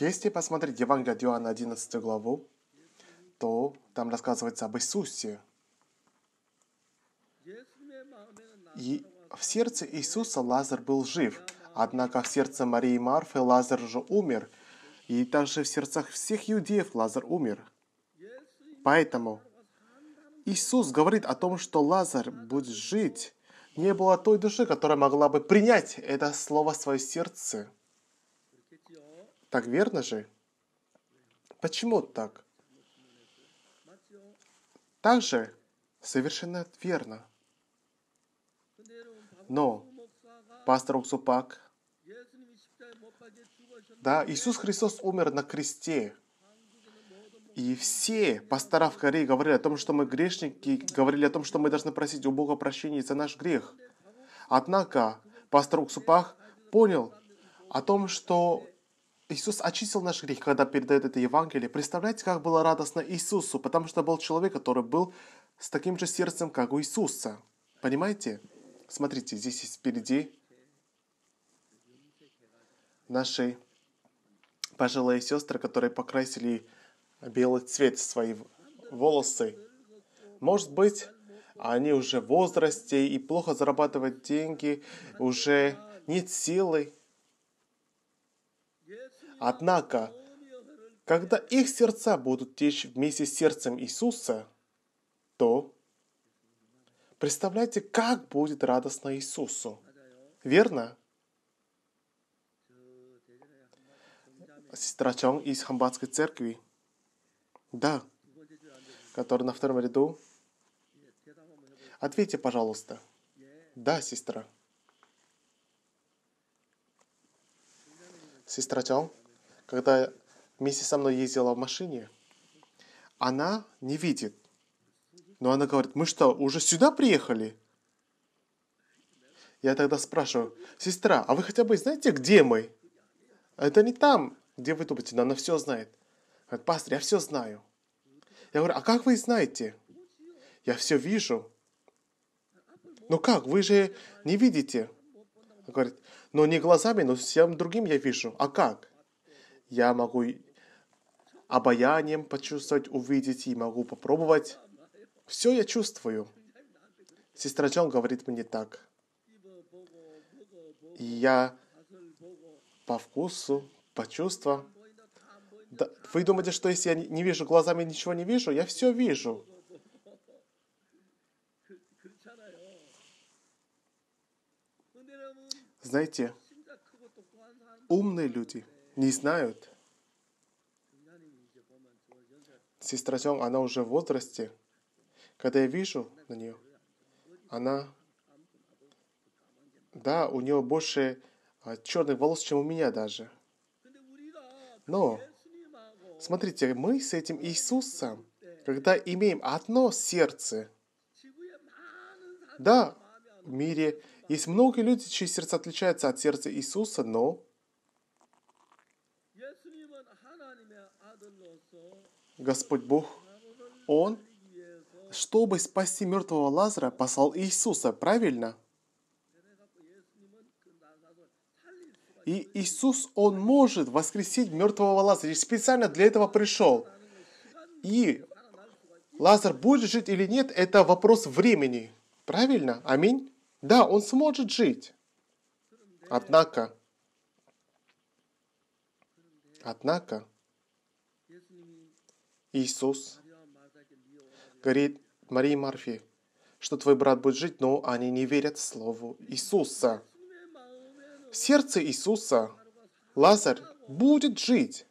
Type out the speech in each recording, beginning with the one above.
Если посмотреть Евангелие от Иоанна 11 главу, то там рассказывается об Иисусе. И в сердце Иисуса Лазар был жив, однако в сердце Марии и Марфы Лазар уже умер, и также в сердцах всех иудеев Лазар умер. Поэтому Иисус говорит о том, что Лазар будет жить. Не было той души, которая могла бы принять это слово в свое сердце. Так верно же? Почему так? Так же? Совершенно верно. Но пастор Уксупак, да, Иисус Христос умер на кресте, и все пастора в Корее говорили о том, что мы грешники, говорили о том, что мы должны просить у Бога прощения за наш грех. Однако пастор Уксупах понял о том, что Иисус очистил наш грех, когда передает это Евангелие. Представляете, как было радостно Иисусу, потому что был человек, который был с таким же сердцем, как у Иисуса. Понимаете? Смотрите, здесь есть впереди наши пожилые сестры, которые покрасили белый цвет в свои волосы. Может быть, они уже в возрасте и плохо зарабатывают деньги, уже нет силы, Однако, когда их сердца будут течь вместе с сердцем Иисуса, то представляете, как будет радостно Иисусу. Верно? Сестра Чонг из Хамбатской церкви. Да. Который на втором ряду. Ответьте, пожалуйста. Да, сестра. Сестра Чонг когда вместе со мной ездила в машине, она не видит. Но она говорит, мы что, уже сюда приехали? Я тогда спрашиваю, сестра, а вы хотя бы знаете, где мы? Это не там, где вы думаете, но она все знает. Говорит, пастор, я все знаю. Я говорю, а как вы знаете? Я все вижу. Ну как, вы же не видите? Она говорит, "Но не глазами, но всем другим я вижу. А как? я могу обаянием почувствовать, увидеть и могу попробовать. Все я чувствую. Сестра Джон говорит мне так. И я по вкусу, по чувству. Да, вы думаете, что если я не вижу глазами, ничего не вижу? Я все вижу. Знаете, умные люди – не знают. Сестра Сёнг, она уже в возрасте. Когда я вижу на нее, она... Да, у нее больше а, черных волос, чем у меня даже. Но, смотрите, мы с этим Иисусом, когда имеем одно сердце, да, в мире есть многие люди, чьи сердца отличаются от сердца Иисуса, но Господь Бог, Он, чтобы спасти мертвого Лазара, послал Иисуса, правильно? И Иисус, Он может воскресить мертвого Лазаря, и специально для этого пришел. И Лазар будет жить или нет, это вопрос времени. Правильно? Аминь? Да, он сможет жить. Однако, однако, Иисус говорит Марии Марфи, что твой брат будет жить, но они не верят слову Иисуса. В сердце Иисуса Лазарь будет жить.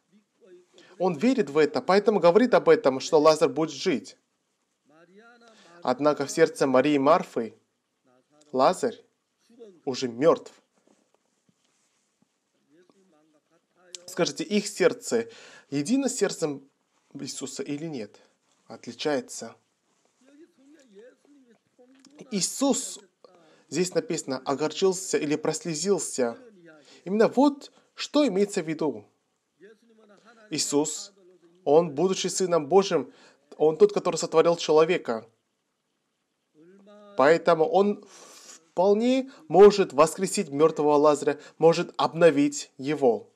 Он верит в это, поэтому говорит об этом, что Лазарь будет жить. Однако в сердце Марии Марфы Лазарь уже мертв. Скажите, их сердце едино с сердцем Иисуса или нет, отличается. Иисус, здесь написано, огорчился или прослезился. Именно вот что имеется в виду. Иисус, Он, будучи Сыном Божьим, Он тот, который сотворил человека. Поэтому Он вполне может воскресить мертвого Лазаря, может обновить его.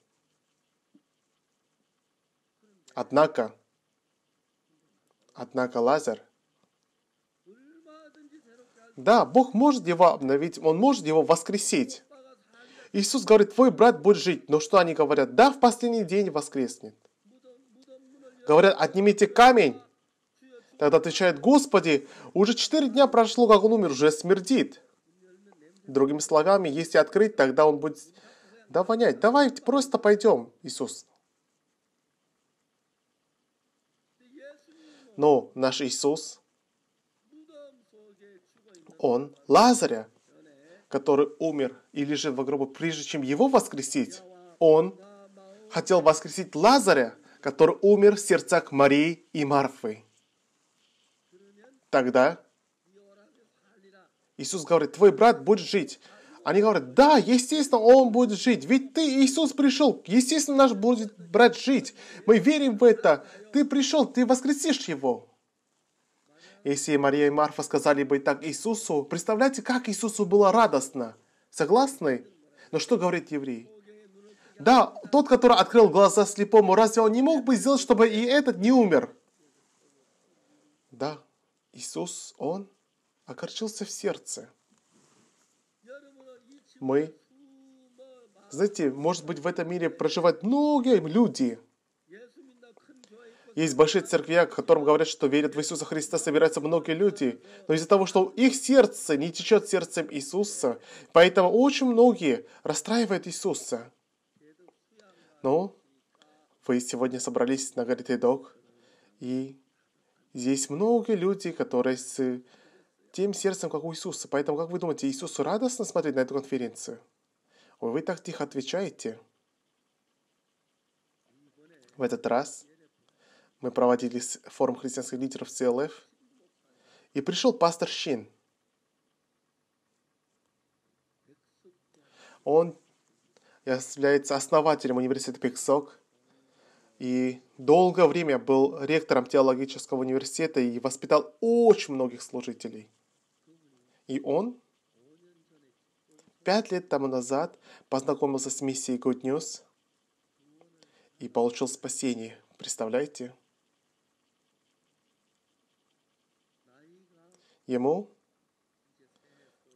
Однако, Однако Лазарь да, Бог может его обновить, Он может его воскресить. Иисус говорит, твой брат будет жить. Но что они говорят? Да, в последний день воскреснет. Говорят, отнимите камень. Тогда отвечает, Господи, уже четыре дня прошло, как он умер, уже смердит. Другими словами, если открыть, тогда он будет... Да, вонять. давай просто пойдем, Иисус. Но наш Иисус, Он Лазаря, который умер и лежит в гробу, прежде чем его воскресить, Он хотел воскресить Лазаря, который умер в сердцах Марии и Марфы. Тогда Иисус говорит, твой брат будет жить. Они говорят, да, естественно, он будет жить. Ведь ты, Иисус, пришел. Естественно, наш будет брат жить. Мы верим в это. Ты пришел, ты воскресишь его. Если Мария и Марфа сказали бы так Иисусу, представляете, как Иисусу было радостно. Согласны? Но что говорит еврей? Да, тот, который открыл глаза слепому, разве он не мог бы сделать, чтобы и этот не умер? Да, Иисус, он огорчился в сердце мы, знаете, может быть, в этом мире проживают многие люди. Есть большие церкви, о которых говорят, что верят в Иисуса Христа, собираются многие люди. Но из-за того, что их сердце не течет сердцем Иисуса, поэтому очень многие расстраивают Иисуса. Но вы сегодня собрались на горе Тедок, и здесь многие люди, которые с тем сердцем, как у Иисуса. Поэтому, как вы думаете, Иисусу радостно смотреть на эту конференцию? Вы так тихо отвечаете. В этот раз мы проводили форум христианских лидеров CLF, и пришел пастор Шин. Он является основателем университета Пиксок и долгое время был ректором теологического университета и воспитал очень многих служителей – и он пять лет тому назад познакомился с миссией Good News и получил спасение. Представляете? Ему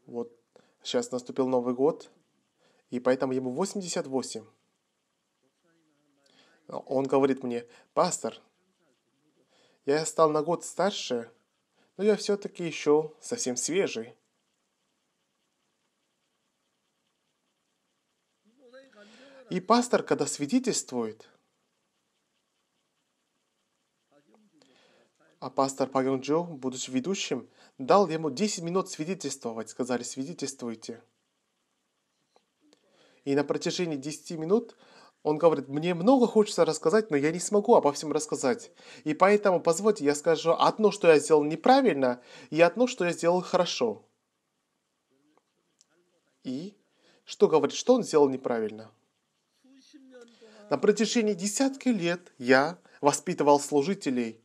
вот сейчас наступил Новый год, и поэтому ему 88. Он говорит мне, пастор, я стал на год старше, но я все-таки еще совсем свежий. И пастор, когда свидетельствует, а пастор Пагон Джо, будучи ведущим, дал ему 10 минут свидетельствовать, сказали, свидетельствуйте. И на протяжении 10 минут он говорит, мне много хочется рассказать, но я не смогу обо всем рассказать. И поэтому, позвольте, я скажу одно, что я сделал неправильно, и одно, что я сделал хорошо. И что говорит, что он сделал неправильно? На протяжении десятки лет я воспитывал служителей,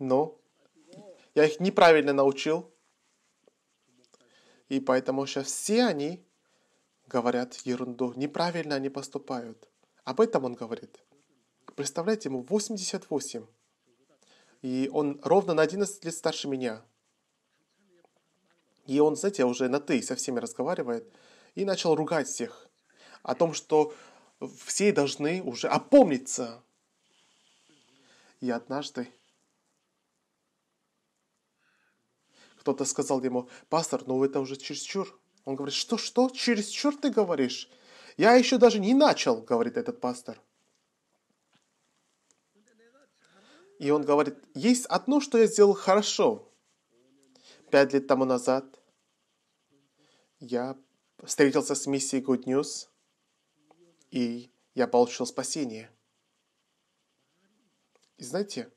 но я их неправильно научил, и поэтому сейчас все они говорят ерунду, неправильно они поступают. Об этом он говорит. Представляете, ему 88. И он ровно на 11 лет старше меня. И он, знаете, уже на «ты» со всеми разговаривает. И начал ругать всех. О том, что все должны уже опомниться. И однажды кто-то сказал ему, пастор, ну это уже чересчур. Он говорит, что, что, через чур ты говоришь? Я еще даже не начал, говорит этот пастор. И он говорит, есть одно, что я сделал хорошо. Пять лет тому назад я встретился с миссией Good News, и я получил спасение. И знаете,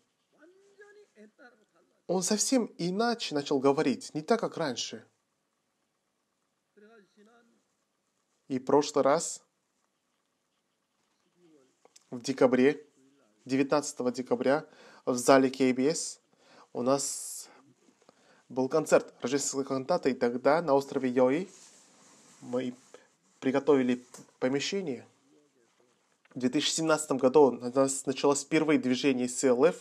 он совсем иначе начал говорить, не так, как раньше – И прошлый раз, в декабре, 19 декабря, в зале KBS у нас был концерт рождественской кантаты, и тогда на острове Йои мы приготовили помещение. В 2017 году у нас началось первое движение CLF,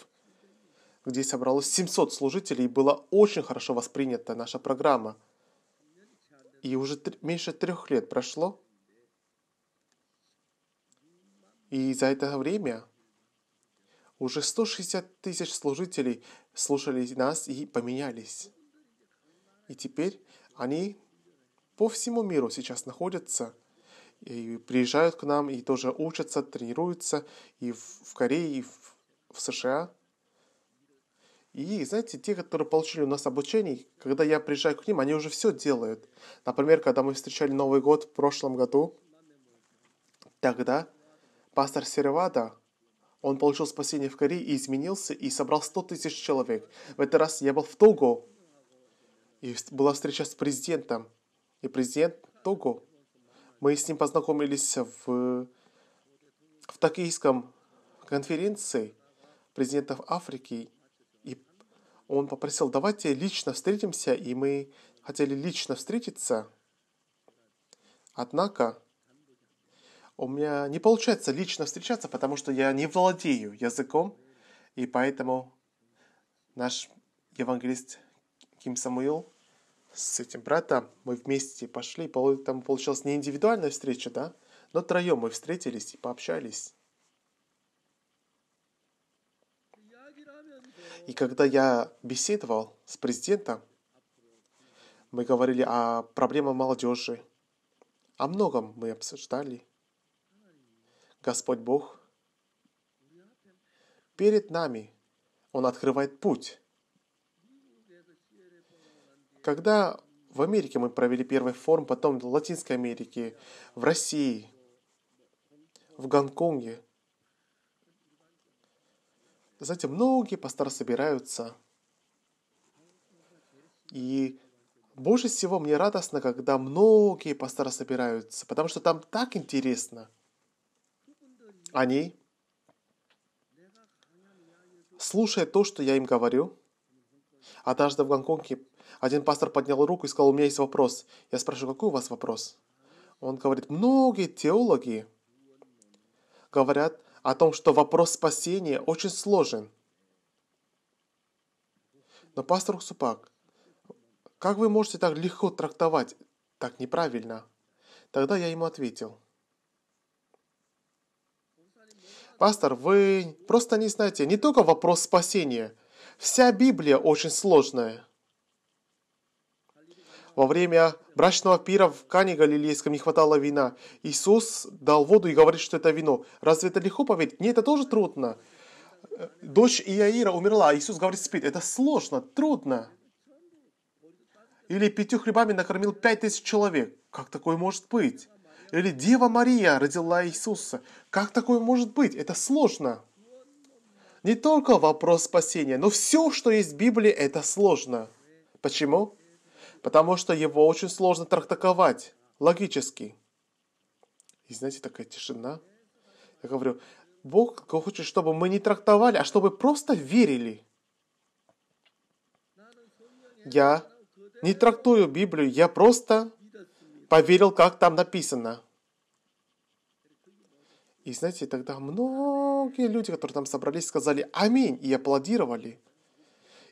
где собралось 700 служителей, и была очень хорошо воспринята наша программа – и уже меньше трех лет прошло. И за это время уже 160 тысяч служителей слушали нас и поменялись. И теперь они по всему миру сейчас находятся и приезжают к нам и тоже учатся, тренируются и в, в Корее, и в, в США – и, знаете, те, которые получили у нас обучение, когда я приезжаю к ним, они уже все делают. Например, когда мы встречали Новый год в прошлом году, тогда пастор Сервада, он получил спасение в Корее и изменился, и собрал 100 тысяч человек. В этот раз я был в Того, и была встреча с президентом. И президент Того, мы с ним познакомились в, в токийском конференции президентов Африки – он попросил, давайте лично встретимся, и мы хотели лично встретиться. Однако у меня не получается лично встречаться, потому что я не владею языком, и поэтому наш евангелист Ким Самуил с этим братом, мы вместе пошли, там получилась не индивидуальная встреча, да, но троем мы встретились и пообщались. И когда я беседовал с президентом, мы говорили о проблемах молодежи. О многом мы обсуждали. Господь Бог перед нами. Он открывает путь. Когда в Америке мы провели первый форум, потом в Латинской Америке, в России, в Гонконге – знаете, многие пастора собираются. И больше всего мне радостно, когда многие пастора собираются, потому что там так интересно. Они, слушая то, что я им говорю, однажды в Гонконге один пастор поднял руку и сказал, у меня есть вопрос. Я спрашиваю, какой у вас вопрос? Он говорит, многие теологи говорят, о том, что вопрос спасения очень сложен. Но, пастор Супак, как вы можете так легко трактовать? Так неправильно. Тогда я ему ответил. Пастор, вы просто не знаете не только вопрос спасения. Вся Библия очень сложная во время брачного пира в Кане Галилейском не хватало вина. Иисус дал воду и говорит, что это вино. Разве это легко поверить? Нет, это тоже трудно. Э, дочь Иаира умерла, а Иисус говорит, спит. Это сложно, трудно. Или пятью хлебами накормил пять тысяч человек. Как такое может быть? Или Дева Мария родила Иисуса. Как такое может быть? Это сложно. Не только вопрос спасения, но все, что есть в Библии, это сложно. Почему? потому что его очень сложно трактовать логически. И знаете, такая тишина. Я говорю, Бог хочет, чтобы мы не трактовали, а чтобы просто верили. Я не трактую Библию, я просто поверил, как там написано. И знаете, тогда многие люди, которые там собрались, сказали «Аминь» и аплодировали –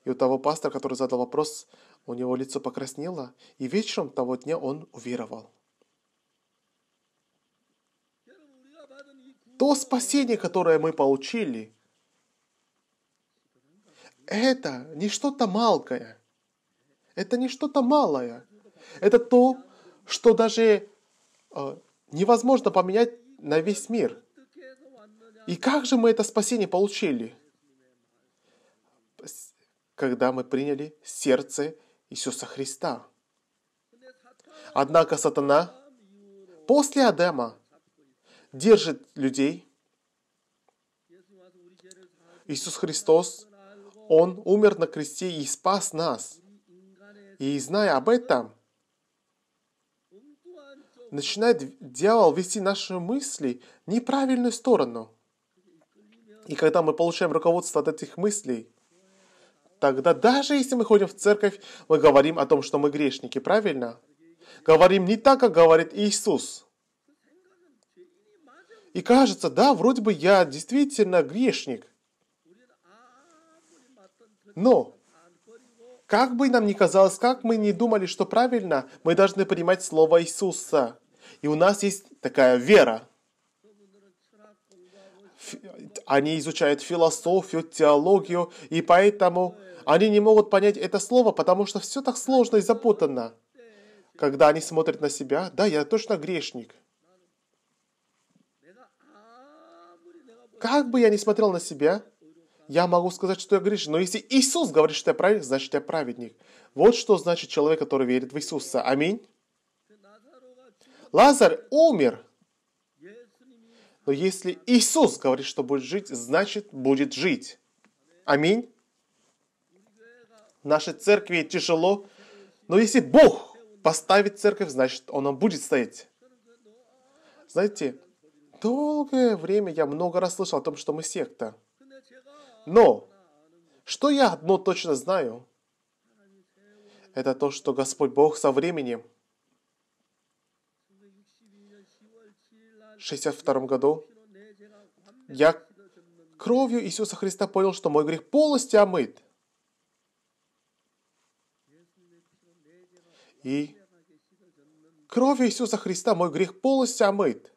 и у того пастора, который задал вопрос, у него лицо покраснело, и вечером того дня он уверовал. То спасение, которое мы получили, это не что-то малкое. Это не что-то малое. Это то, что даже э, невозможно поменять на весь мир. И как же мы это спасение получили? когда мы приняли сердце Иисуса Христа. Однако сатана после Адама держит людей. Иисус Христос, Он умер на кресте и спас нас. И зная об этом, начинает дьявол вести наши мысли в неправильную сторону. И когда мы получаем руководство от этих мыслей, Тогда даже если мы ходим в церковь, мы говорим о том, что мы грешники, правильно? Говорим не так, как говорит Иисус. И кажется, да, вроде бы я действительно грешник. Но как бы нам ни казалось, как мы не думали, что правильно, мы должны принимать слово Иисуса. И у нас есть такая вера. Ф- они изучают философию, теологию, и поэтому они не могут понять это слово, потому что все так сложно и запутанно. Когда они смотрят на себя, да, я точно грешник. Как бы я ни смотрел на себя, я могу сказать, что я грешник. Но если Иисус говорит, что я праведник, значит я праведник. Вот что значит человек, который верит в Иисуса. Аминь. Лазарь умер. Но если Иисус говорит, что будет жить, значит будет жить. Аминь. Нашей церкви тяжело, но если Бог поставит церковь, значит, она будет стоять. Знаете, долгое время я много раз слышал о том, что мы секта. Но, что я одно точно знаю, это то, что Господь Бог со временем В 1962 году я кровью Иисуса Христа понял, что мой грех полностью омыт. И кровью Иисуса Христа мой грех полностью омыт.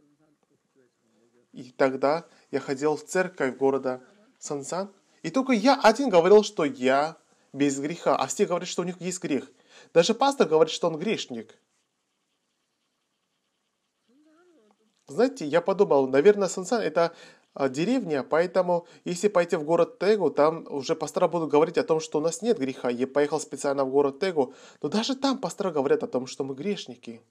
И тогда я ходил в церковь города Сансан, и только я один говорил, что я без греха, а все говорят, что у них есть грех. Даже пастор говорит, что он грешник. Знаете, я подумал, наверное, Сансан это а, деревня, поэтому если пойти в город Тегу, там уже пастора будут говорить о том, что у нас нет греха. Я поехал специально в город Тегу, но даже там пастора говорят о том, что мы грешники.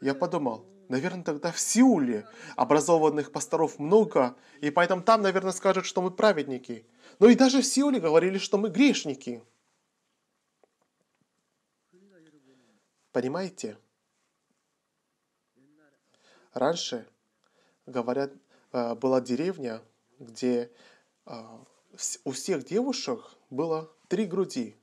Я подумал, наверное, тогда в Сеуле образованных пасторов много, и поэтому там, наверное, скажут, что мы праведники. Но ну и даже в Сеуле говорили, что мы грешники. Понимаете? Раньше, говорят, э, была деревня, где э, у всех девушек было три груди.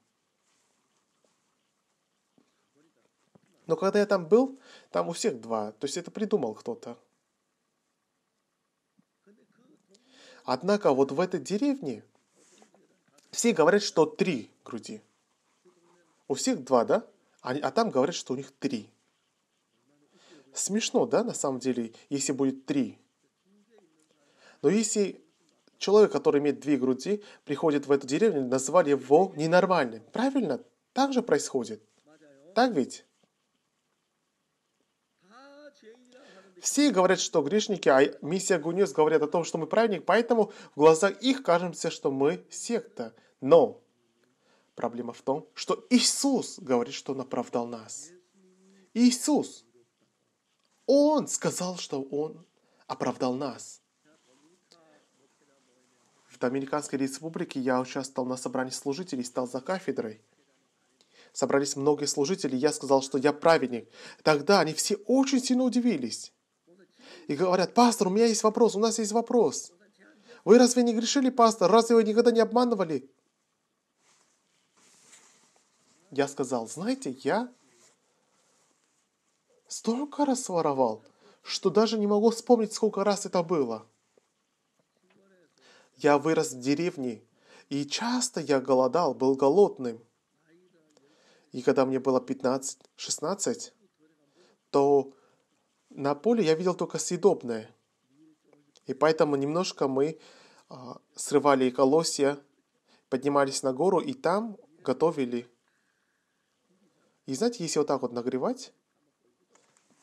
Но когда я там был, там у всех два. То есть это придумал кто-то. Однако вот в этой деревне все говорят, что три груди. У всех два, да? А, а там говорят, что у них три. Смешно, да, на самом деле, если будет три. Но если человек, который имеет две груди, приходит в эту деревню, назвали его ненормальным. Правильно? Так же происходит. Так ведь? Все говорят, что грешники, а миссия Гунес говорят о том, что мы праведник, поэтому в глазах их кажется, что мы секта. Но Проблема в том, что Иисус говорит, что Он оправдал нас. Иисус. Он сказал, что Он оправдал нас. В Доминиканской республике я участвовал на собрании служителей, стал за кафедрой. Собрались многие служители, я сказал, что я праведник. Тогда они все очень сильно удивились. И говорят, пастор, у меня есть вопрос, у нас есть вопрос. Вы разве не грешили, пастор? Разве вы никогда не обманывали? Я сказал, знаете, я столько раз воровал, что даже не могу вспомнить, сколько раз это было. Я вырос в деревне, и часто я голодал, был голодным. И когда мне было 15-16, то на поле я видел только съедобное. И поэтому немножко мы а, срывали колосья, поднимались на гору и там готовили и знаете, если вот так вот нагревать,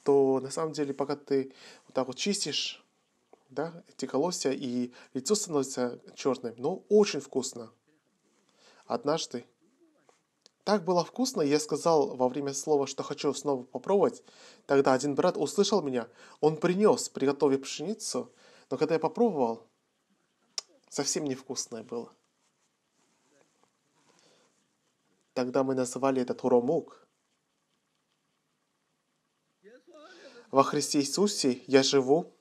то на самом деле, пока ты вот так вот чистишь, да, эти колосья, и лицо становится черным, но очень вкусно. Однажды. Так было вкусно, я сказал во время слова, что хочу снова попробовать. Тогда один брат услышал меня, он принес, приготовив пшеницу, но когда я попробовал, совсем невкусное было. Тогда мы называли этот хуромук – во Христе Иисусе я живу.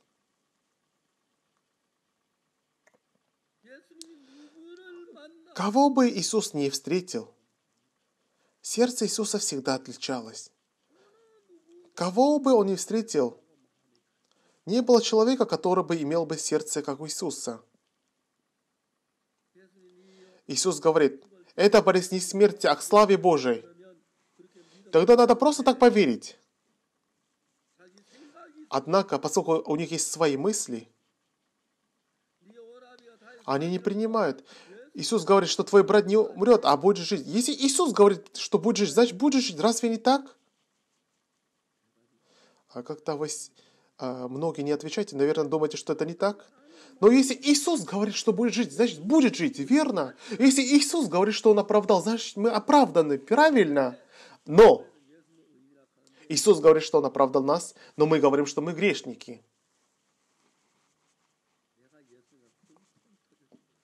Кого бы Иисус не встретил, сердце Иисуса всегда отличалось. Кого бы он не встретил, не было человека, который бы имел бы сердце, как у Иисуса. Иисус говорит, это борис не смерти, а к славе Божией. Тогда надо просто так поверить. Однако, поскольку у них есть свои мысли, они не принимают. Иисус говорит, что твой брат не умрет, а будет жить. Если Иисус говорит, что будет жить, значит будет жить. Разве не так? А как-то вы а, многие не отвечаете, наверное, думаете, что это не так. Но если Иисус говорит, что будет жить, значит будет жить, верно? Если Иисус говорит, что он оправдал, значит мы оправданы, правильно? Но Иисус говорит, что Он оправдал нас, но мы говорим, что мы грешники.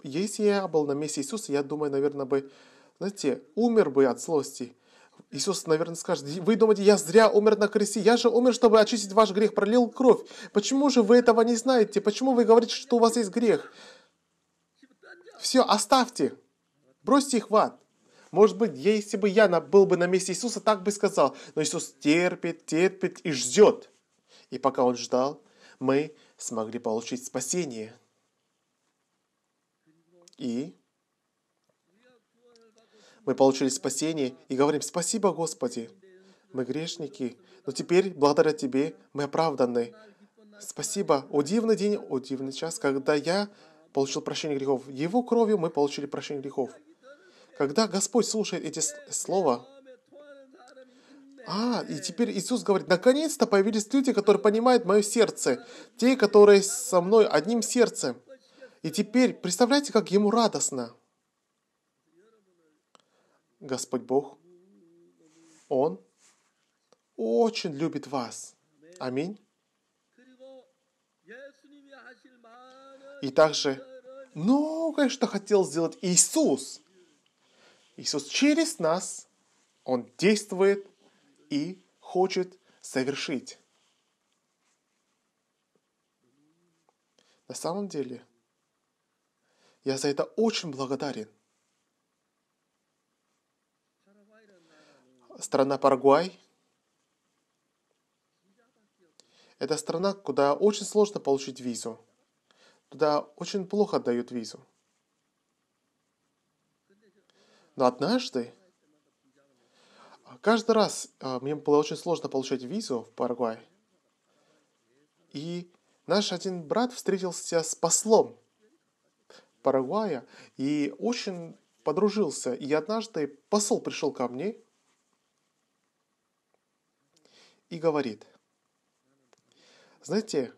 Если я был на месте Иисуса, я думаю, наверное, бы, знаете, умер бы от злости. Иисус, наверное, скажет, вы думаете, я зря умер на кресте, я же умер, чтобы очистить ваш грех, пролил кровь. Почему же вы этого не знаете? Почему вы говорите, что у вас есть грех? Все, оставьте, бросьте их в ад. Может быть, если бы я был бы на месте Иисуса, так бы сказал. Но Иисус терпит, терпит и ждет. И пока Он ждал, мы смогли получить спасение. И мы получили спасение и говорим, спасибо, Господи, мы грешники, но теперь, благодаря Тебе, мы оправданы. Спасибо. Удивный день, удивный час, когда я получил прощение грехов. Его кровью мы получили прощение грехов. Когда Господь слушает эти слова, а, и теперь Иисус говорит, наконец-то появились люди, которые понимают мое сердце, те, которые со мной одним сердцем. И теперь представляете, как ему радостно. Господь Бог, Он очень любит вас. Аминь. И также многое, что хотел сделать Иисус, Иисус через нас, Он действует и хочет совершить. На самом деле, я за это очень благодарен. Страна Парагвай – это страна, куда очень сложно получить визу. Туда очень плохо дают визу. Но однажды, а, каждый раз а, мне было очень сложно получать визу в Парагвай. И наш один брат встретился с послом Парагвая и очень подружился. И однажды посол пришел ко мне и говорит, знаете,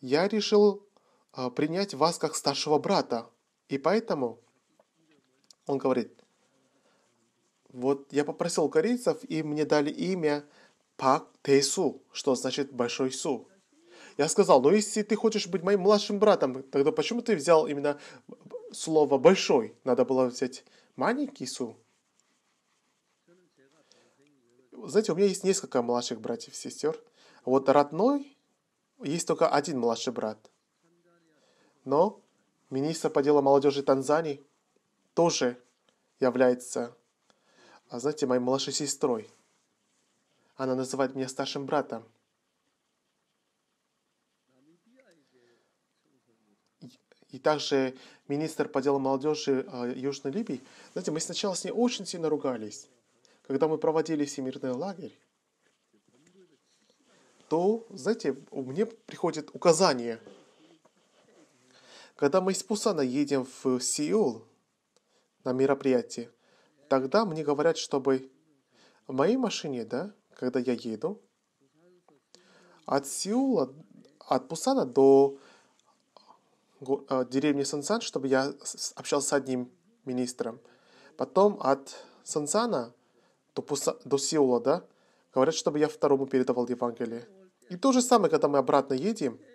я решил а, принять вас как старшего брата, и поэтому он говорит, вот я попросил корейцев, и мне дали имя Пак Тейсу, что значит «большой су». Я сказал, ну если ты хочешь быть моим младшим братом, тогда почему ты взял именно слово «большой»? Надо было взять «маленький су». Знаете, у меня есть несколько младших братьев и сестер. Вот родной есть только один младший брат. Но министр по делам молодежи Танзании – тоже является, а, знаете, моей младшей сестрой. Она называет меня старшим братом. И также министр по делам молодежи а, Южной Либии. Знаете, мы сначала с ней очень сильно ругались. Когда мы проводили всемирный лагерь, то, знаете, мне приходит указание. Когда мы из Пусана едем в Сеул, на мероприятии. Тогда мне говорят, чтобы в моей машине, да, когда я еду, от Сеула, от Пусана до э, деревни Сансан, чтобы я общался с одним министром. Потом от Сансана до, Пуса, до Сеула, да, говорят, чтобы я второму передавал Евангелие. И то же самое, когда мы обратно едем –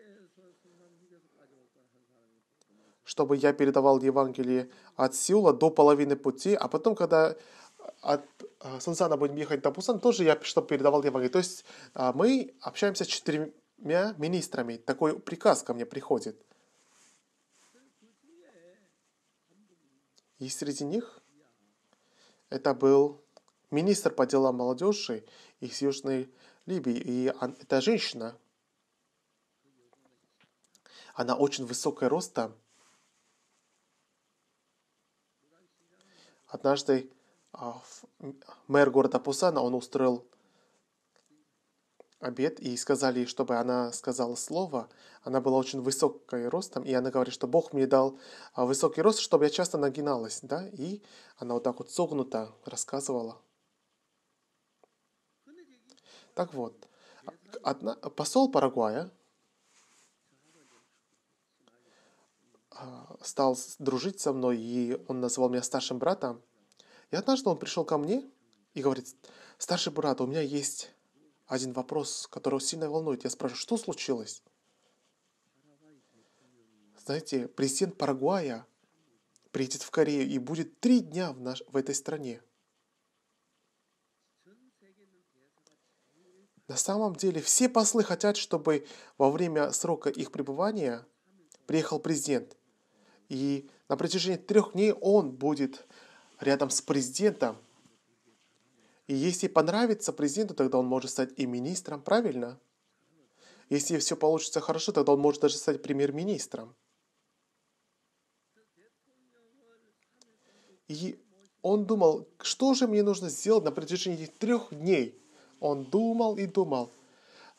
чтобы я передавал Евангелие от Сеула до половины пути, а потом, когда э, от э, Сансана будем ехать до Пусан, тоже я, чтобы передавал Евангелие. То есть э, мы общаемся с четырьмя министрами. Такой приказ ко мне приходит. И среди них это был министр по делам молодежи из Южной Либии. И эта женщина, она очень высокая роста, однажды а, мэр города Пусана, он устроил обед, и сказали, чтобы она сказала слово. Она была очень высокой ростом, и она говорит, что Бог мне дал а, высокий рост, чтобы я часто нагиналась, да, и она вот так вот согнута рассказывала. Так вот, одна, посол Парагвая, стал дружить со мной, и он называл меня старшим братом. И однажды он пришел ко мне и говорит, старший брат, у меня есть один вопрос, который сильно волнует. Я спрашиваю, что случилось? Знаете, президент Парагвая приедет в Корею и будет три дня в, наш, в этой стране. На самом деле все послы хотят, чтобы во время срока их пребывания приехал президент. И на протяжении трех дней он будет рядом с президентом. И если понравится президенту, тогда он может стать и министром, правильно? Если все получится хорошо, тогда он может даже стать премьер-министром. И он думал, что же мне нужно сделать на протяжении этих трех дней. Он думал и думал.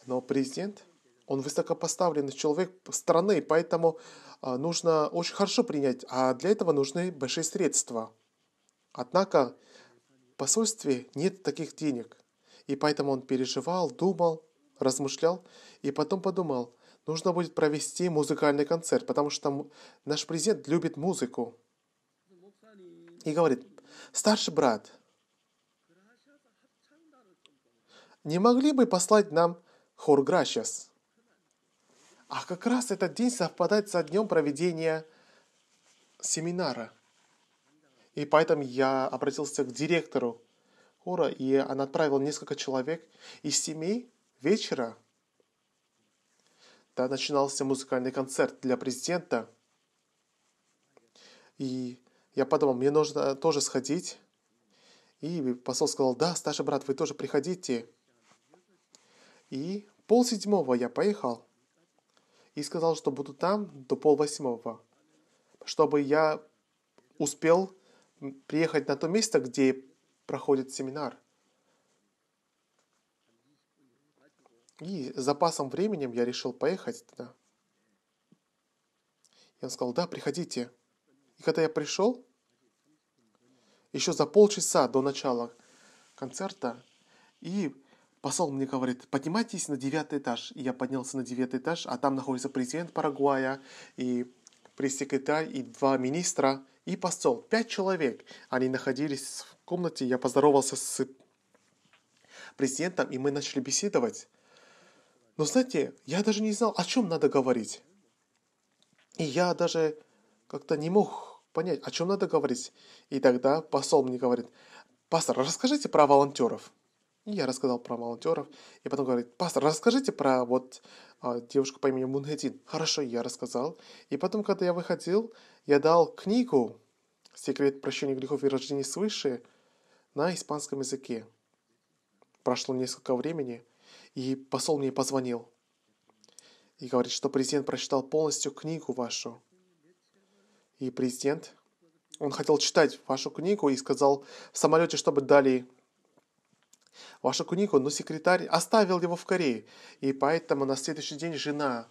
Но президент он высокопоставленный человек страны, поэтому а, нужно очень хорошо принять, а для этого нужны большие средства. Однако в посольстве нет таких денег, и поэтому он переживал, думал, размышлял, и потом подумал, нужно будет провести музыкальный концерт, потому что наш президент любит музыку. И говорит, старший брат, не могли бы послать нам хор Гращас? А как раз этот день совпадает со днем проведения семинара. И поэтому я обратился к директору хора, и она отправила несколько человек из семей вечера. Да, начинался музыкальный концерт для президента. И я подумал, мне нужно тоже сходить. И посол сказал, да, старший брат, вы тоже приходите. И пол седьмого я поехал и сказал, что буду там до полвосьмого, чтобы я успел приехать на то место, где проходит семинар. И с запасом временем я решил поехать туда. И он сказал, да, приходите. И когда я пришел, еще за полчаса до начала концерта, и посол мне говорит, поднимайтесь на девятый этаж. И я поднялся на девятый этаж, а там находится президент Парагвая и пресс-секретарь и два министра и посол. Пять человек. Они находились в комнате, я поздоровался с президентом, и мы начали беседовать. Но знаете, я даже не знал, о чем надо говорить. И я даже как-то не мог понять, о чем надо говорить. И тогда посол мне говорит, пастор, расскажите про волонтеров. И я рассказал про волонтеров. И потом говорит, пастор, расскажите про вот а, девушку по имени Мунхедин. Хорошо, я рассказал. И потом, когда я выходил, я дал книгу «Секрет прощения грехов и рождения свыше» на испанском языке. Прошло несколько времени, и посол мне позвонил. И говорит, что президент прочитал полностью книгу вашу. И президент, он хотел читать вашу книгу и сказал в самолете, чтобы дали Ваша кунико, но секретарь оставил его в Корее, и поэтому на следующий день жена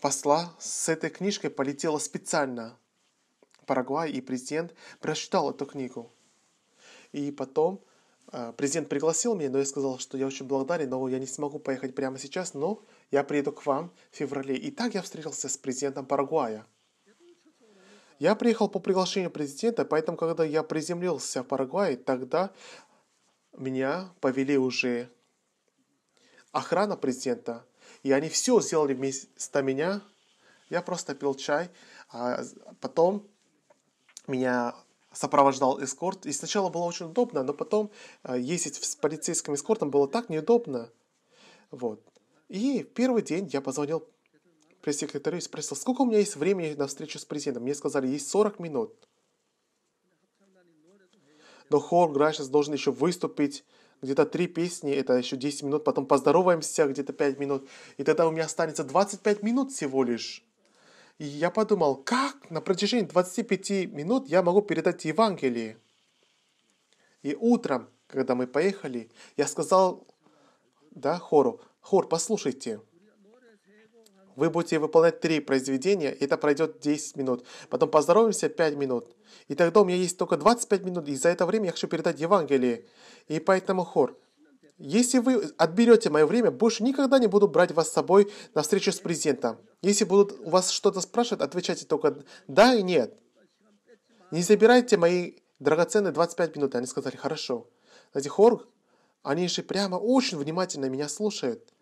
посла с этой книжкой полетела специально Парагвай, и президент прочитал эту книгу. И потом э, президент пригласил меня, но я сказал, что я очень благодарен, но я не смогу поехать прямо сейчас, но я приеду к вам в феврале. И так я встретился с президентом Парагвая. Я приехал по приглашению президента, поэтому, когда я приземлился в Парагвае, тогда меня повели уже охрана президента, и они все сделали вместо меня. Я просто пил чай, а потом меня сопровождал эскорт. И сначала было очень удобно, но потом э, ездить с полицейским эскортом было так неудобно. Вот. И в первый день я позвонил пресс-секретарю и спросил, сколько у меня есть времени на встречу с президентом. Мне сказали, есть 40 минут но хор Грашис должен еще выступить, где-то три песни, это еще 10 минут, потом поздороваемся где-то 5 минут, и тогда у меня останется 25 минут всего лишь. И я подумал, как на протяжении 25 минут я могу передать Евангелие? И утром, когда мы поехали, я сказал, да, хору, хор, послушайте, вы будете выполнять три произведения, и это пройдет 10 минут. Потом поздоровимся 5 минут. И тогда у меня есть только 25 минут, и за это время я хочу передать Евангелие. И поэтому хор. Если вы отберете мое время, больше никогда не буду брать вас с собой на встречу с президентом. Если будут у вас что-то спрашивать, отвечайте только «да» и «нет». Не забирайте мои драгоценные 25 минут. Они сказали «хорошо». Знаете, хор, они же прямо очень внимательно меня слушают.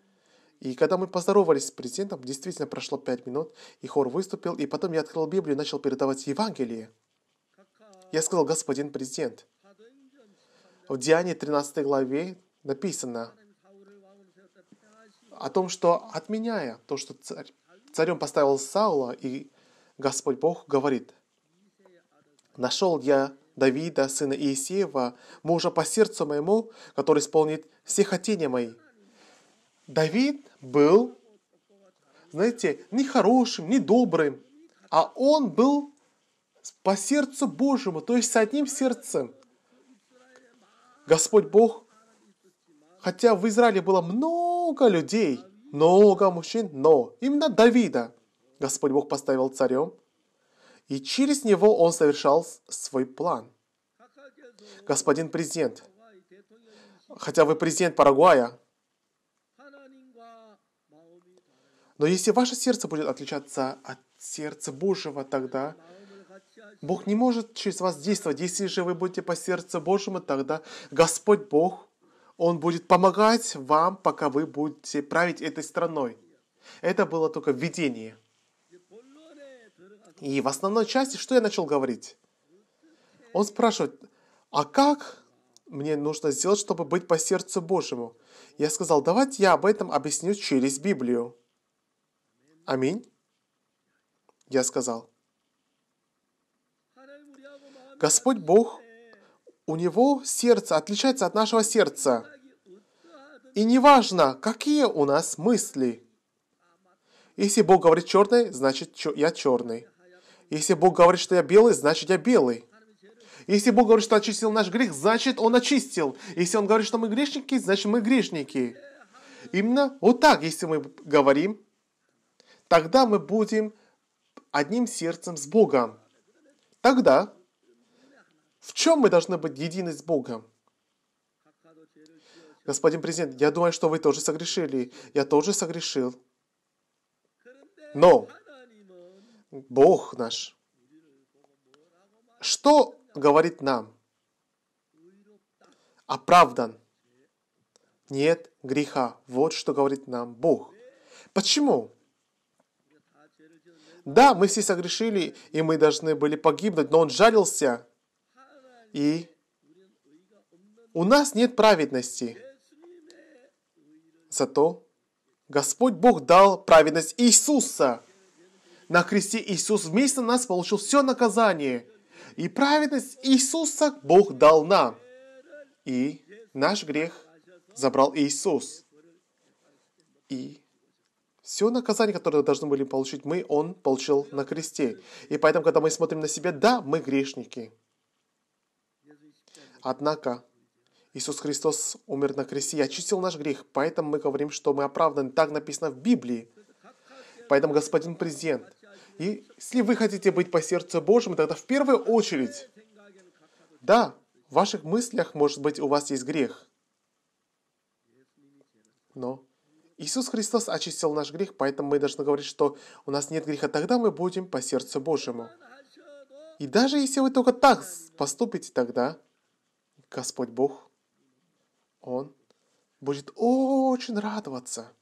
И когда мы поздоровались с президентом, действительно прошло пять минут, и хор выступил, и потом я открыл Библию и начал передавать Евангелие. Я сказал, господин президент, в Диане 13 главе написано о том, что отменяя то, что царь, царем поставил Саула, и Господь Бог говорит, «Нашел я Давида, сына Иисеева, мужа по сердцу моему, который исполнит все хотения мои». Давид был, знаете, не хорошим, не добрым, а он был по сердцу Божьему, то есть с одним сердцем. Господь Бог, хотя в Израиле было много людей, много мужчин, но именно Давида Господь Бог поставил царем, и через него он совершал свой план. Господин президент, хотя вы президент Парагвая, Но если ваше сердце будет отличаться от сердца Божьего, тогда Бог не может через вас действовать. Если же вы будете по сердцу Божьему, тогда Господь Бог, Он будет помогать вам, пока вы будете править этой страной. Это было только введение. И в основной части, что я начал говорить? Он спрашивает, а как мне нужно сделать, чтобы быть по сердцу Божьему? Я сказал, давайте я об этом объясню через Библию. Аминь. Я сказал. Господь Бог, у Него сердце отличается от нашего сердца. И неважно, какие у нас мысли. Если Бог говорит черный, значит я черный. Если Бог говорит, что я белый, значит я белый. Если Бог говорит, что очистил наш грех, значит Он очистил. Если Он говорит, что мы грешники, значит мы грешники. Именно вот так, если мы говорим, Тогда мы будем одним сердцем с Богом. Тогда в чем мы должны быть едины с Богом? Господин президент, я думаю, что вы тоже согрешили. Я тоже согрешил. Но Бог наш, что говорит нам? Оправдан. Нет греха. Вот что говорит нам Бог. Почему? Да, мы все согрешили, и мы должны были погибнуть, но Он жалился. И у нас нет праведности. Зато Господь Бог дал праведность Иисуса. На кресте Иисус вместо нас получил все наказание. И праведность Иисуса Бог дал нам. И наш грех забрал Иисус. И все наказание, которое должны были получить мы, он получил на кресте. И поэтому, когда мы смотрим на себя, да, мы грешники. Однако, Иисус Христос умер на кресте и очистил наш грех. Поэтому мы говорим, что мы оправданы. Так написано в Библии. Поэтому, господин президент, и если вы хотите быть по сердцу Божьему, тогда в первую очередь, да, в ваших мыслях, может быть, у вас есть грех. Но Иисус Христос очистил наш грех, поэтому мы должны говорить, что у нас нет греха, тогда мы будем по сердцу Божьему. И даже если вы только так поступите, тогда Господь Бог, Он будет очень радоваться.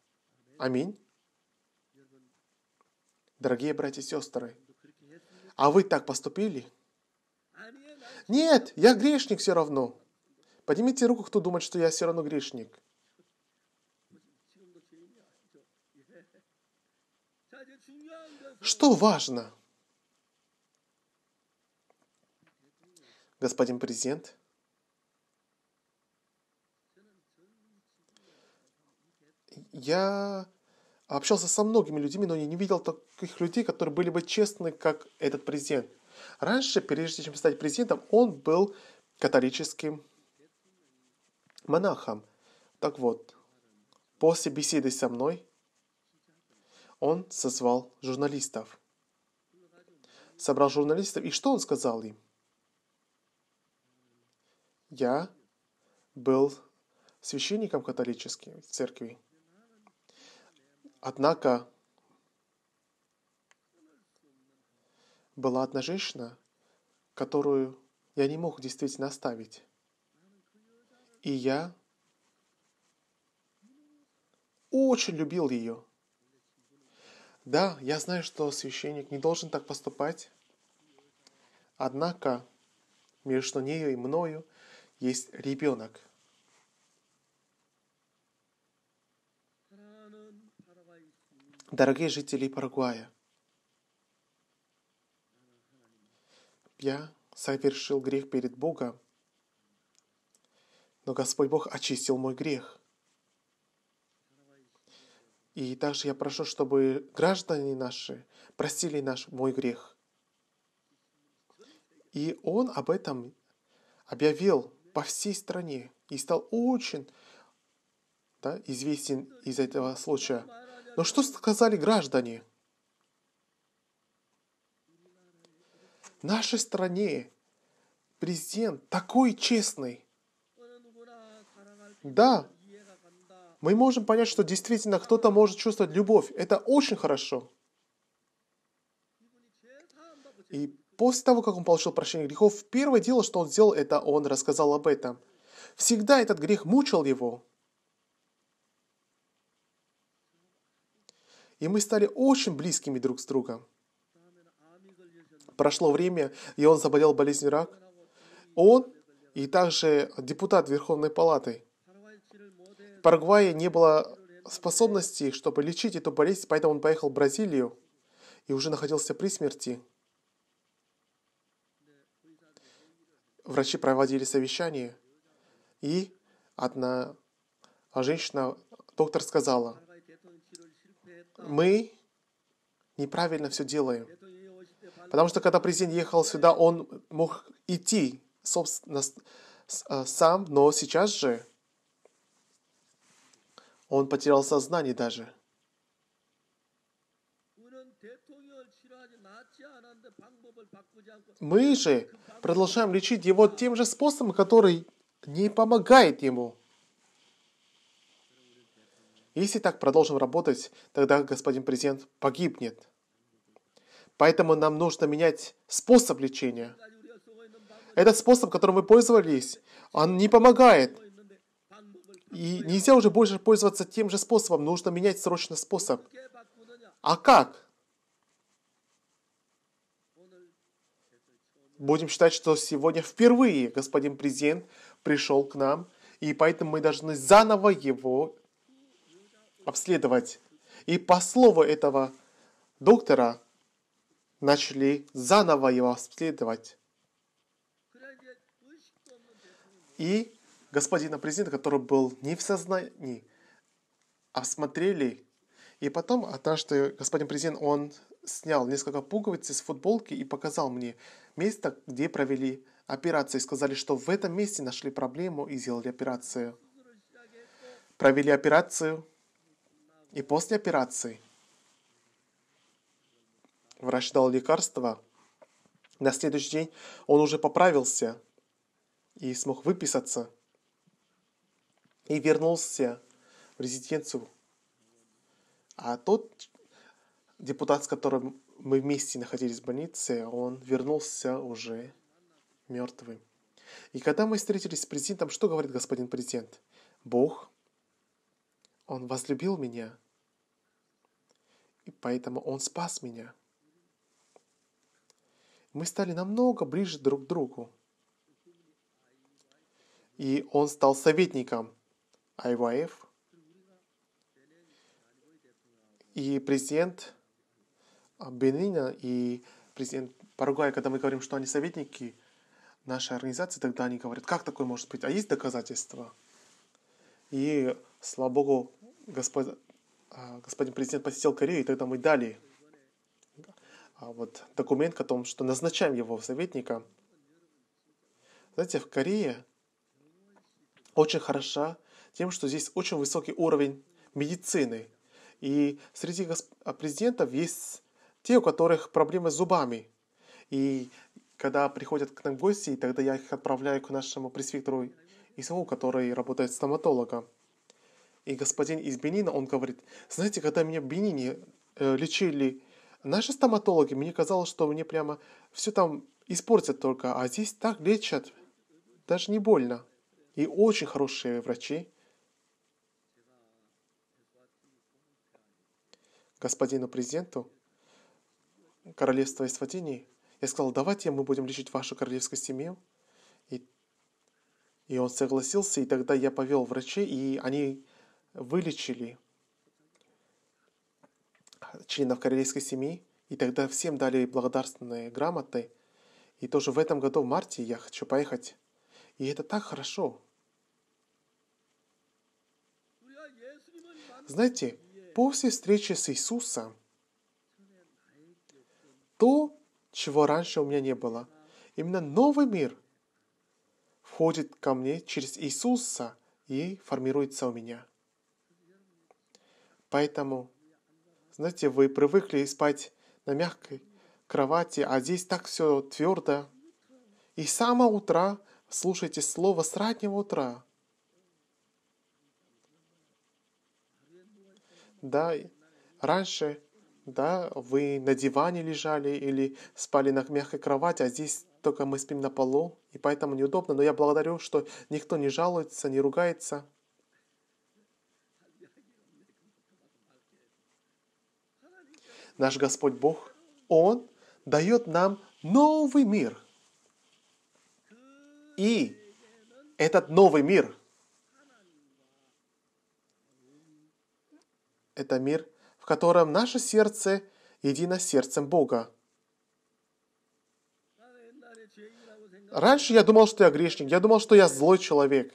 Аминь. Дорогие братья и сестры, а вы так поступили? Нет, я грешник все равно. Поднимите руку, кто думает, что я все равно грешник. Что важно? Господин президент, я общался со многими людьми, но я не видел таких людей, которые были бы честны, как этот президент. Раньше, прежде чем стать президентом, он был католическим монахом. Так вот, после беседы со мной, он созвал журналистов. Собрал журналистов, и что он сказал им? Я был священником католической церкви. Однако была одна женщина, которую я не мог действительно оставить. И я очень любил ее. Да, я знаю, что священник не должен так поступать. Однако между нею и мною есть ребенок. Дорогие жители Парагвая, я совершил грех перед Богом, но Господь Бог очистил мой грех. И также я прошу, чтобы граждане наши простили наш мой грех. И он об этом объявил по всей стране и стал очень да, известен из этого случая. Но что сказали граждане? В нашей стране президент такой честный. Да, мы можем понять, что действительно кто-то может чувствовать любовь. Это очень хорошо. И после того, как он получил прощение грехов, первое дело, что он сделал, это он рассказал об этом. Всегда этот грех мучил его. И мы стали очень близкими друг с другом. Прошло время, и он заболел болезнью рак. Он и также депутат Верховной Палаты – Парагвае не было способности, чтобы лечить эту болезнь, поэтому он поехал в Бразилию и уже находился при смерти. Врачи проводили совещание, и одна женщина, доктор сказала, мы неправильно все делаем. Потому что когда президент ехал сюда, он мог идти собственно, э, сам, но сейчас же он потерял сознание даже. Мы же продолжаем лечить его тем же способом, который не помогает ему. Если так продолжим работать, тогда господин президент погибнет. Поэтому нам нужно менять способ лечения. Этот способ, которым мы пользовались, он не помогает. И нельзя уже больше пользоваться тем же способом, нужно менять срочно способ. А как? Будем считать, что сегодня впервые господин президент пришел к нам, и поэтому мы должны заново его обследовать. И по слову этого доктора начали заново его обследовать. И господина президента, который был не в сознании, осмотрели. А и потом а однажды господин президент, он снял несколько пуговиц из футболки и показал мне место, где провели операцию. Сказали, что в этом месте нашли проблему и сделали операцию. Провели операцию. И после операции врач дал лекарство. На следующий день он уже поправился и смог выписаться и вернулся в резиденцию. А тот депутат, с которым мы вместе находились в больнице, он вернулся уже мертвым. И когда мы встретились с президентом, что говорит господин президент? Бог, он возлюбил меня, и поэтому он спас меня. Мы стали намного ближе друг к другу. И он стал советником Айваев и президент а, Бенина и президент Парагвая, когда мы говорим, что они советники нашей организации, тогда они говорят, как такое может быть? А есть доказательства? И, слава богу, господ... А, господин президент посетил Корею, и тогда мы дали а, вот документ о том, что назначаем его в советника. Знаете, в Корее очень хороша тем, что здесь очень высокий уровень медицины. И среди а, президентов есть те, у которых проблемы с зубами. И когда приходят к нам гости, тогда я их отправляю к нашему пресвитеру Исму, который работает стоматологом. И господин из Бенина, он говорит, знаете, когда меня в Бенине э, лечили наши стоматологи, мне казалось, что мне прямо все там испортят только, а здесь так лечат, даже не больно. И очень хорошие врачи. господину президенту королевства Исфатинии, я сказал, давайте мы будем лечить вашу королевскую семью. И, и он согласился, и тогда я повел врачей, и они вылечили членов королевской семьи, и тогда всем дали благодарственные грамоты. И тоже в этом году, в марте, я хочу поехать. И это так хорошо. Знаете, после встречи с Иисусом то, чего раньше у меня не было. Именно новый мир входит ко мне через Иисуса и формируется у меня. Поэтому, знаете, вы привыкли спать на мягкой кровати, а здесь так все твердо. И с самого утра слушайте слово с раннего утра. да, раньше, да, вы на диване лежали или спали на мягкой кровати, а здесь только мы спим на полу, и поэтому неудобно, но я благодарю, что никто не жалуется, не ругается. Наш Господь Бог, Он дает нам новый мир. И этот новый мир – это мир, в котором наше сердце едино с сердцем Бога. Раньше я думал, что я грешник, я думал, что я злой человек.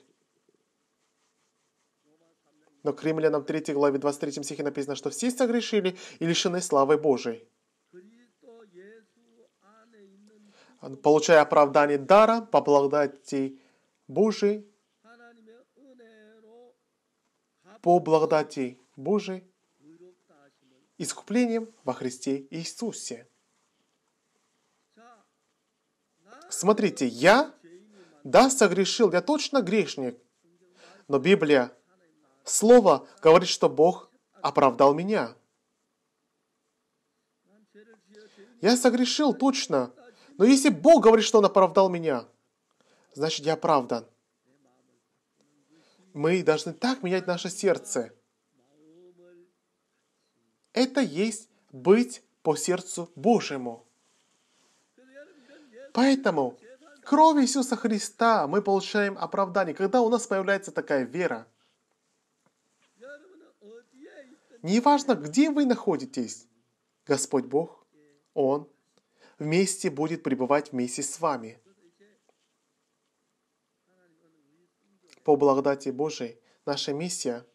Но к римлянам 3 главе 23 стихе написано, что все согрешили и лишены славы Божией. Получая оправдание дара по благодати Божией, по благодати Божией, искуплением во Христе Иисусе. Смотрите, я, да, согрешил, я точно грешник, но Библия, Слово говорит, что Бог оправдал меня. Я согрешил, точно, но если Бог говорит, что Он оправдал меня, значит, я оправдан. Мы должны так менять наше сердце – это есть быть по сердцу Божьему. Поэтому кровью Иисуса Христа мы получаем оправдание, когда у нас появляется такая вера. Неважно, где вы находитесь, Господь Бог, Он вместе будет пребывать вместе с вами. По благодати Божией наша миссия –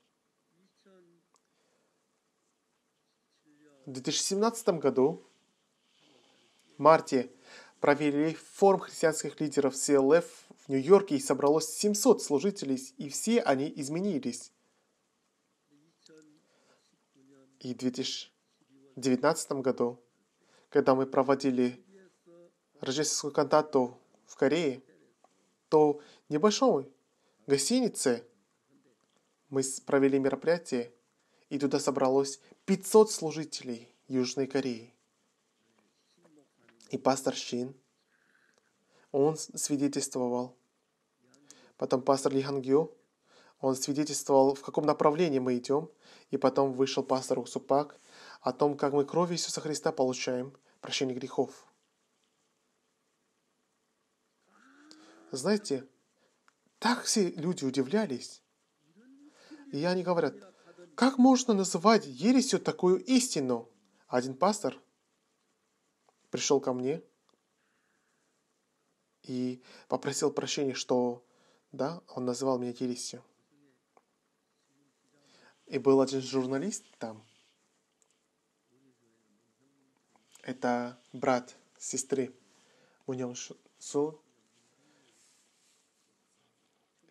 в 2017 году, в марте, провели форум христианских лидеров CLF в Нью-Йорке и собралось 700 служителей, и все они изменились. И в 2019 году, когда мы проводили рождественскую кантату в Корее, то в небольшой гостинице мы провели мероприятие, и туда собралось 500 служителей Южной Кореи. И пастор Шин, он свидетельствовал. Потом пастор Ли Хангю, он свидетельствовал, в каком направлении мы идем. И потом вышел пастор Усупак о том, как мы кровью Иисуса Христа получаем прощение грехов. Знаете, так все люди удивлялись. И они говорят, как можно называть ересью такую истину? Один пастор пришел ко мне и попросил прощения, что да, он называл меня ересью. И был один журналист там. Это брат сестры. У него Су.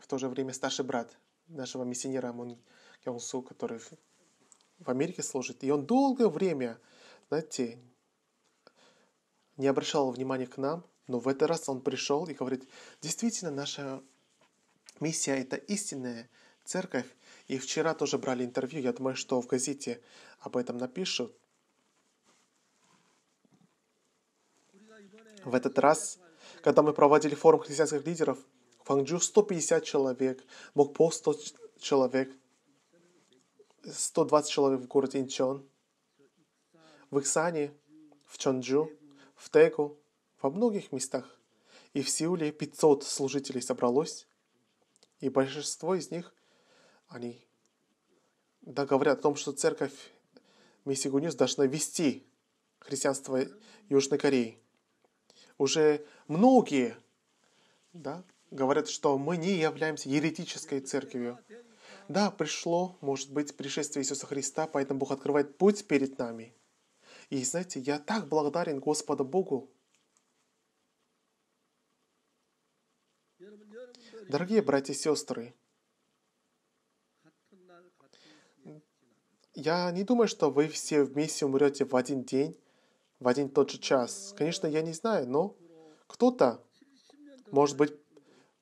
В то же время старший брат нашего миссионера. Он Кёнсу, который в Америке служит. И он долгое время, знаете, не обращал внимания к нам, но в этот раз он пришел и говорит, действительно, наша миссия – это истинная церковь. И вчера тоже брали интервью, я думаю, что в газете об этом напишут. В этот раз, когда мы проводили форум христианских лидеров, в Хангчжу 150 человек, Мокпо 100 человек – 120 человек в городе Инчон, в Иксане, в Чонджу, в Теку, во многих местах. И в Сеуле 500 служителей собралось, и большинство из них, они да, говорят о том, что церковь Мессии Гунис должна вести христианство Южной Кореи. Уже многие да, говорят, что мы не являемся еретической церковью. Да, пришло, может быть, пришествие Иисуса Христа, поэтому Бог открывает путь перед нами. И знаете, я так благодарен Господу Богу. Дорогие братья и сестры, я не думаю, что вы все вместе умрете в один день, в один тот же час. Конечно, я не знаю, но кто-то, может быть,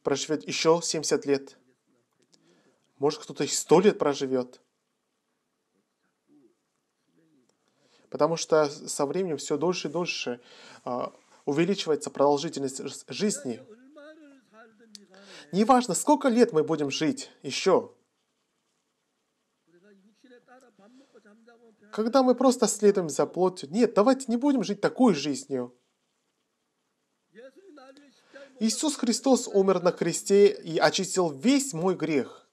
проживет еще 70 лет – может, кто-то и сто лет проживет. Потому что со временем все дольше и дольше а, увеличивается продолжительность жизни. Неважно, сколько лет мы будем жить еще. Когда мы просто следуем за плотью. Нет, давайте не будем жить такой жизнью. Иисус Христос умер на кресте и очистил весь мой грех.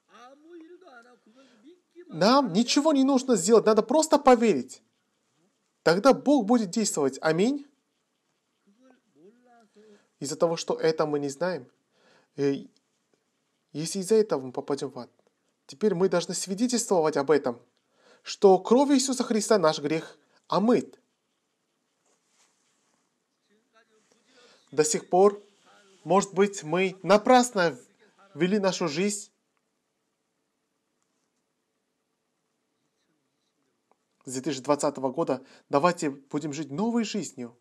Нам ничего не нужно сделать, надо просто поверить. Тогда Бог будет действовать. Аминь. Из-за того, что это мы не знаем, э, если из-за этого мы попадем в ад, теперь мы должны свидетельствовать об этом, что кровью Иисуса Христа наш грех омыт. До сих пор, может быть, мы напрасно вели нашу жизнь, с 2020 года давайте будем жить новой жизнью.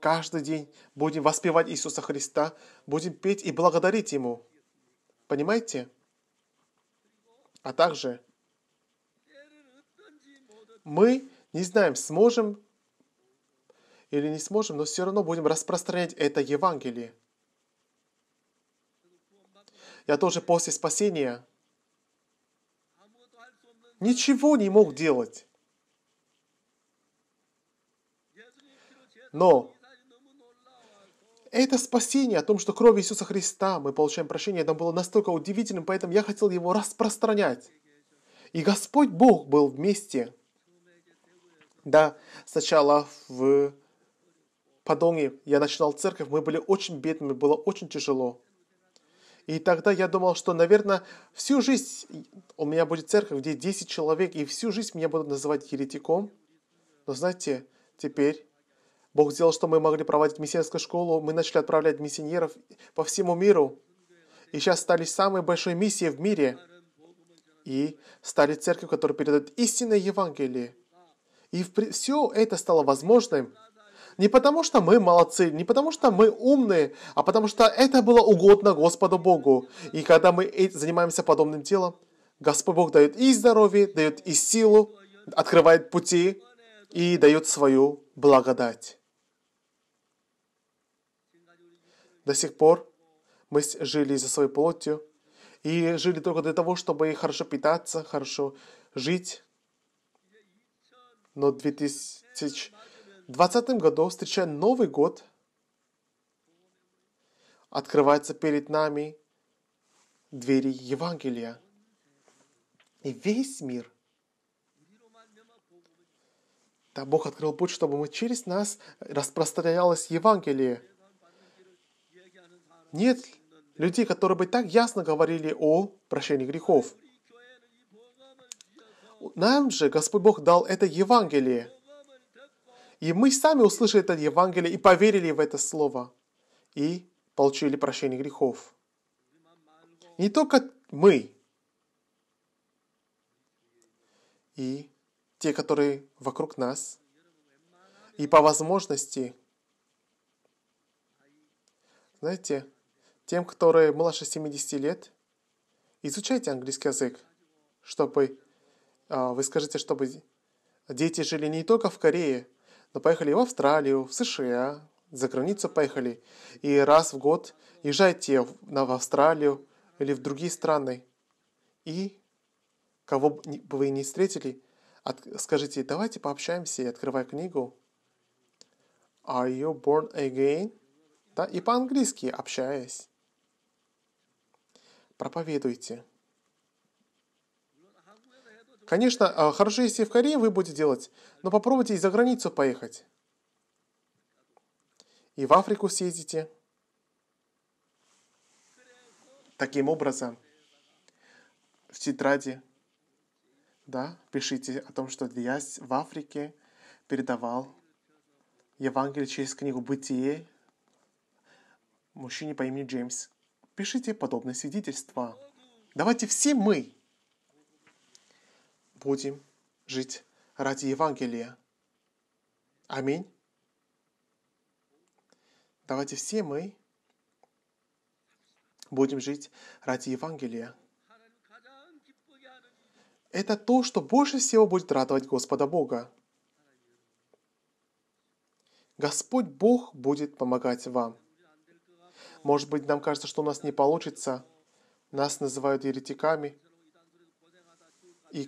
Каждый день будем воспевать Иисуса Христа, будем петь и благодарить Ему. Понимаете? А также мы не знаем, сможем или не сможем, но все равно будем распространять это Евангелие. Я тоже после спасения ничего не мог делать. Но это спасение о том, что кровь Иисуса Христа мы получаем прощение, это было настолько удивительным, поэтому я хотел его распространять. И Господь Бог был вместе. Да, сначала в Подонге я начинал церковь, мы были очень бедными, было очень тяжело. И тогда я думал, что, наверное, всю жизнь у меня будет церковь, где 10 человек, и всю жизнь меня будут называть еретиком. Но знаете, теперь Бог сделал, что мы могли проводить миссионерскую школу, мы начали отправлять миссионеров по всему миру. И сейчас стали самой большой миссией в мире. И стали церковью, которая передает истинное Евангелие. И все это стало возможным – не потому, что мы молодцы, не потому, что мы умные, а потому, что это было угодно Господу Богу. И когда мы э, занимаемся подобным делом, Господь Бог дает и здоровье, дает и силу, открывает пути и дает свою благодать. До сих пор мы жили за своей плотью и жили только для того, чтобы хорошо питаться, хорошо жить. Но 2000 2020 году, встречая Новый год, открывается перед нами двери Евангелия. И весь мир. Да, Бог открыл путь, чтобы мы через нас распространялось Евангелие. Нет людей, которые бы так ясно говорили о прощении грехов. Нам же Господь Бог дал это Евангелие – и мы сами услышали это Евангелие и поверили в это слово. И получили прощение грехов. Не только мы. И те, которые вокруг нас. И по возможности, знаете, тем, которые младше 70 лет, изучайте английский язык, чтобы, а, вы скажете, чтобы дети жили не только в Корее, но поехали в Австралию, в США, за границу поехали. И раз в год езжайте на, в Австралию или в другие страны. И кого бы вы не встретили, скажите, давайте пообщаемся и открывай книгу. Are you born again? Да, и по-английски общаясь. Проповедуйте. Конечно, а, хорошо, если в Корее вы будете делать, но попробуйте и за границу поехать. И в Африку съездите. Таким образом, в тетради, да, пишите о том, что Диас в Африке передавал Евангелие через книгу «Бытие» мужчине по имени Джеймс. Пишите подобные свидетельства. Давайте все мы будем жить ради Евангелия. Аминь. Давайте все мы будем жить ради Евангелия. Это то, что больше всего будет радовать Господа Бога. Господь Бог будет помогать вам. Может быть, нам кажется, что у нас не получится. Нас называют еретиками. И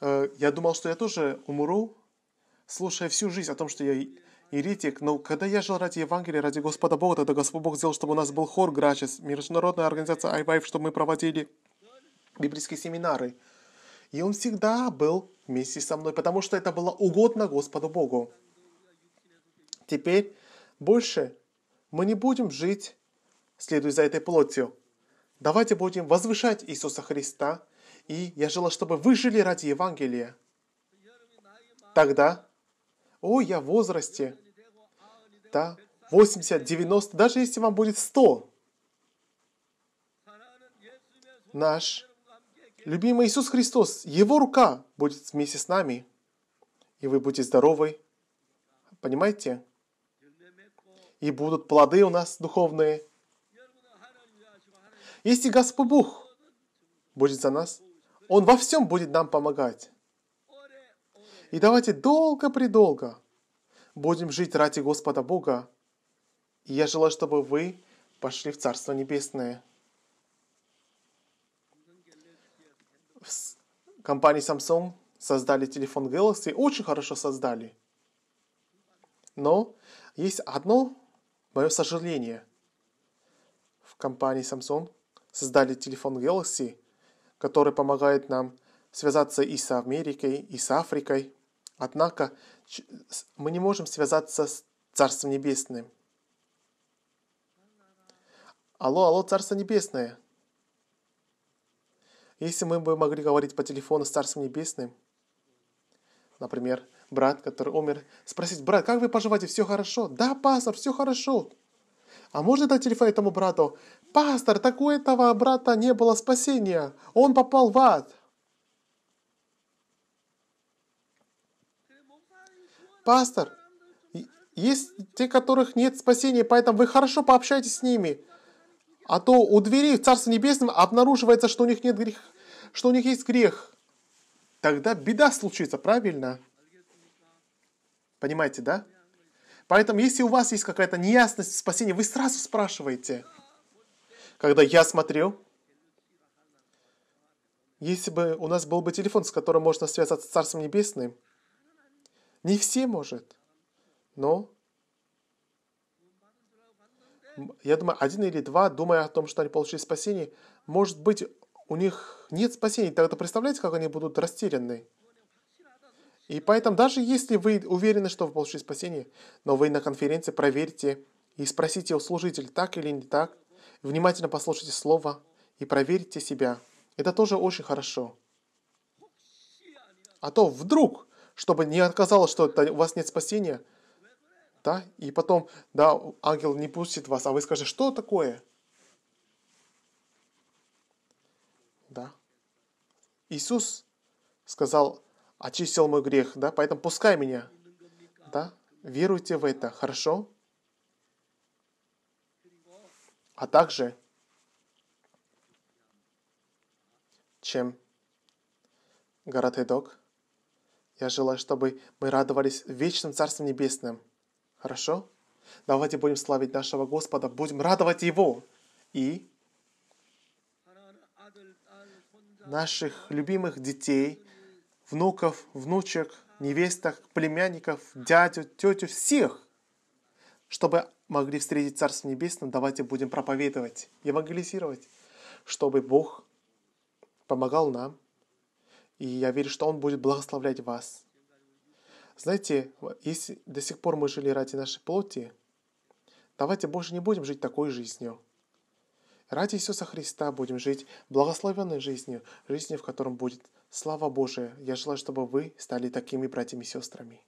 Э, я думал, что я тоже умру, слушая всю жизнь о том, что я иритик. но когда я жил ради Евангелия, ради Господа Бога, тогда Господь Бог сделал, чтобы у нас был хор Грачес, международная организация Айвайф, чтобы мы проводили библейские семинары. И он всегда был вместе со мной, потому что это было угодно Господу Богу. Теперь больше мы не будем жить, следуя за этой плотью. Давайте будем возвышать Иисуса Христа и я желал, чтобы вы жили ради Евангелия. Тогда, о, я в возрасте, да, 80, 90, даже если вам будет 100. Наш любимый Иисус Христос, Его рука будет вместе с нами, и вы будете здоровы. Понимаете? И будут плоды у нас духовные. Если Господь Бог будет за нас, он во всем будет нам помогать. И давайте долго-предолго будем жить ради Господа Бога. И я желаю, чтобы вы пошли в Царство Небесное. В компании Samsung создали телефон Galaxy, очень хорошо создали. Но есть одно мое сожаление. В компании Samsung создали телефон Galaxy – который помогает нам связаться и с Америкой, и с Африкой. Однако мы не можем связаться с Царством Небесным. Алло, алло, Царство Небесное. Если мы бы могли говорить по телефону с Царством Небесным, например, брат, который умер, спросить, брат, как вы поживаете, все хорошо? Да, пастор, все хорошо. А можно дать телефон этому брату? «Пастор, так у этого брата не было спасения! Он попал в ад!» «Пастор, есть те, которых нет спасения, поэтому вы хорошо пообщайтесь с ними, а то у двери в Царство Небесном обнаруживается, что у них нет грех, что у них есть грех. Тогда беда случится, правильно?» Понимаете, да? Поэтому, если у вас есть какая-то неясность в спасении, вы сразу спрашиваете – когда я смотрел, если бы у нас был бы телефон, с которым можно связаться с Царством Небесным, не все может, но я думаю, один или два, думая о том, что они получили спасение, может быть, у них нет спасения. Тогда представляете, как они будут растеряны? И поэтому, даже если вы уверены, что вы получили спасение, но вы на конференции проверьте и спросите у служителя, так или не так – Внимательно послушайте слово и проверьте себя. Это тоже очень хорошо. А то вдруг, чтобы не оказалось, что у вас нет спасения, да, и потом, да, ангел не пустит вас, а вы скажете, что такое? Да. Иисус сказал, очистил мой грех, да, поэтому пускай меня, да, веруйте в это, хорошо? а также чем город дог Я желаю, чтобы мы радовались вечным Царством Небесным. Хорошо? Давайте будем славить нашего Господа, будем радовать Его и наших любимых детей, внуков, внучек, невесток, племянников, дядю, тетю, всех, чтобы могли встретить Царство Небесное, давайте будем проповедовать, евангелизировать, чтобы Бог помогал нам. И я верю, что Он будет благословлять вас. Знаете, если до сих пор мы жили ради нашей плоти, давайте больше не будем жить такой жизнью. Ради Иисуса Христа будем жить благословенной жизнью, жизнью, в котором будет слава Божия. Я желаю, чтобы вы стали такими братьями и сестрами.